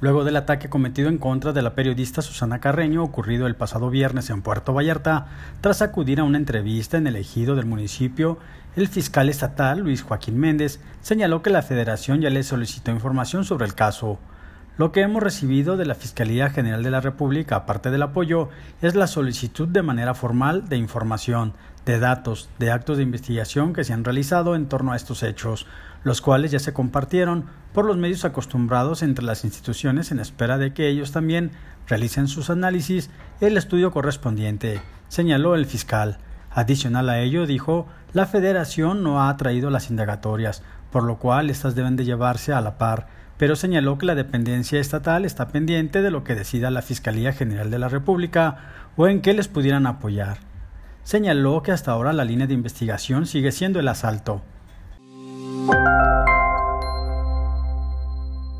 luego del ataque cometido en contra de la periodista Susana Carreño ocurrido el pasado viernes en Puerto Vallarta. Tras acudir a una entrevista en el ejido del municipio, el fiscal estatal Luis Joaquín Méndez señaló que la federación ya le solicitó información sobre el caso. Lo que hemos recibido de la Fiscalía General de la República, aparte del apoyo, es la solicitud de manera formal de información, de datos de actos de investigación que se han realizado en torno a estos hechos, los cuales ya se compartieron por los medios acostumbrados entre las instituciones en espera de que ellos también realicen sus análisis el estudio correspondiente, señaló el fiscal. Adicional a ello, dijo, la federación no ha traído las indagatorias, por lo cual estas deben de llevarse a la par, pero señaló que la dependencia estatal está pendiente de lo que decida la Fiscalía General de la República o en qué les pudieran apoyar señaló que hasta ahora la línea de investigación sigue siendo el asalto.